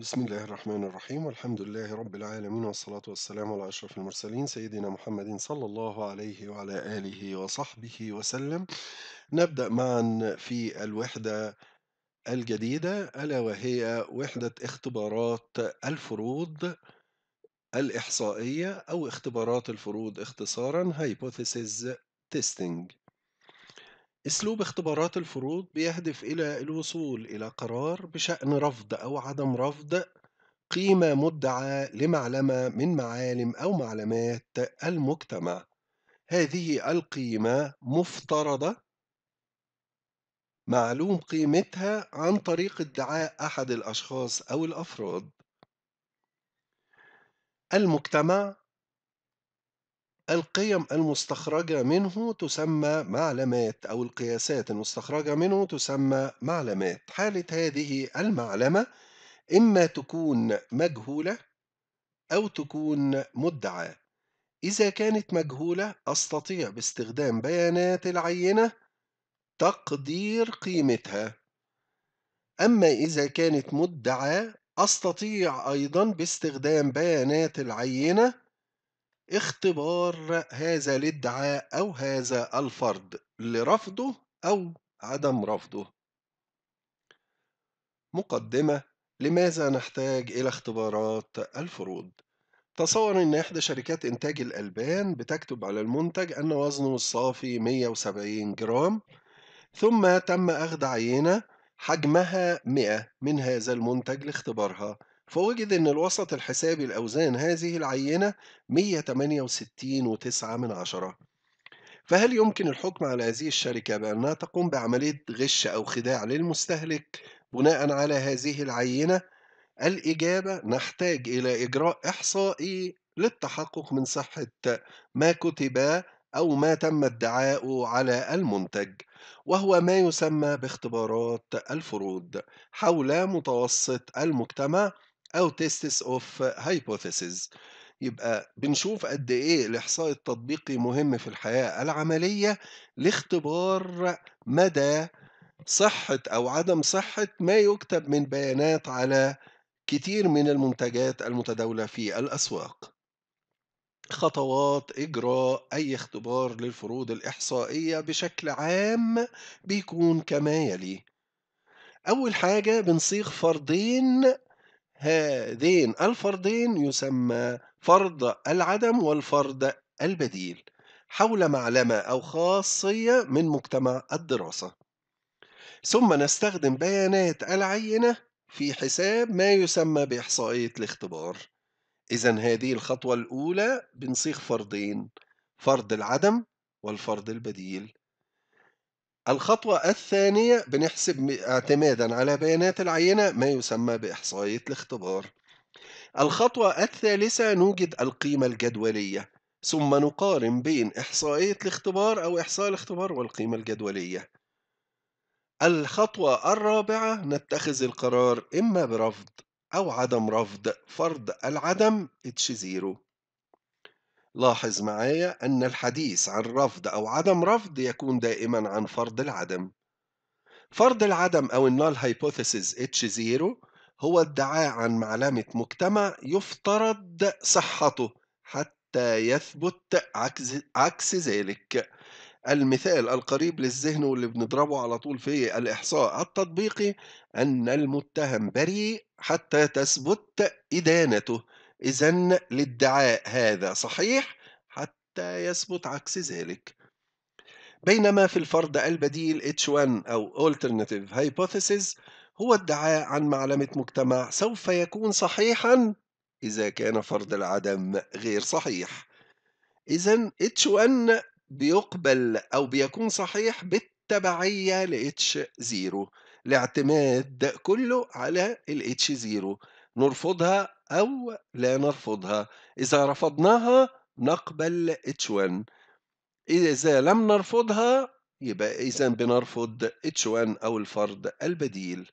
بسم الله الرحمن الرحيم والحمد لله رب العالمين والصلاة والسلام على أشرف المرسلين سيدنا محمد صلى الله عليه وعلى آله وصحبه وسلم نبدأ معا في الوحدة الجديدة ألا وهي وحدة اختبارات الفروض الإحصائية أو اختبارات الفروض اختصارا Hypothesis Testing أسلوب اختبارات الفروض بيهدف إلى الوصول إلى قرار بشأن رفض أو عدم رفض قيمة مدعاة لمعلمة من معالم أو معلمات المجتمع. هذه القيمة مفترضة معلوم قيمتها عن طريق ادعاء أحد الأشخاص أو الأفراد. المجتمع القيم المستخرجة منه تسمى معلمات أو القياسات المستخرجة منه تسمى معلمات حالة هذه المعلمة إما تكون مجهولة أو تكون مدعاة إذا كانت مجهولة أستطيع باستخدام بيانات العينة تقدير قيمتها أما إذا كانت مدعاة أستطيع أيضا باستخدام بيانات العينة اختبار هذا الادعاء أو هذا الفرض لرفضه أو عدم رفضه مقدمة لماذا نحتاج إلى اختبارات الفروض؟ تصور أن إحدى شركات إنتاج الألبان بتكتب على المنتج أن وزنه الصافي 170 جرام ثم تم أخذ عينة حجمها 100 من هذا المنتج لاختبارها فوجد أن الوسط الحسابي لأوزان هذه العينة 168.9 فهل يمكن الحكم على هذه الشركة بأنها تقوم بعملية غش أو خداع للمستهلك بناء على هذه العينة؟ الإجابة نحتاج إلى إجراء إحصائي للتحقق من صحة ما كتب أو ما تم ادعاؤه على المنتج وهو ما يسمى باختبارات الفروض حول متوسط المجتمع أو تيستس أوف هايبوثيسز يبقى بنشوف قد إيه الإحصاء التطبيقي مهم في الحياة العملية لاختبار مدى صحة أو عدم صحة ما يكتب من بيانات على كتير من المنتجات المتداولة في الأسواق خطوات إجراء أي اختبار للفروض الإحصائية بشكل عام بيكون كما يلي أول حاجة بنصيغ فرضين هذين الفرضين يسمى فرض العدم والفرض البديل حول معلمة أو خاصية من مجتمع الدراسة ثم نستخدم بيانات العينة في حساب ما يسمى بإحصائية الاختبار إذا هذه الخطوة الأولى بنصيغ فرضين فرض العدم والفرض البديل الخطوة الثانية بنحسب اعتمادا على بيانات العينة ما يسمى بإحصائية الاختبار الخطوة الثالثة نوجد القيمة الجدولية ثم نقارن بين إحصائية الاختبار أو إحصاء الاختبار والقيمة الجدولية الخطوة الرابعة نتخذ القرار إما برفض أو عدم رفض فرض العدم H0 لاحظ معايا أن الحديث عن رفض أو عدم رفض يكون دائما عن فرض العدم فرض العدم أو النال هايبوثيسيس H0 هو ادعاء عن معلمة مجتمع يفترض صحته حتى يثبت عكس, عكس ذلك المثال القريب للذهن واللي بنضربه على طول في الإحصاء التطبيقي أن المتهم بريء حتى تثبت إدانته إذا الادعاء هذا صحيح حتى يثبت عكس ذلك بينما في الفرض البديل H1 أو Alternative Hypothesis هو ادعاء عن معلمة مجتمع سوف يكون صحيحا إذا كان فرض العدم غير صحيح إذا H1 بيقبل أو بيكون صحيح بالتبعية ل H0 الاعتماد كله على ال H0 نرفضها أو لا نرفضها إذا رفضناها نقبل H1 إذا لم نرفضها يبقى إذا بنرفض H1 أو الفرد البديل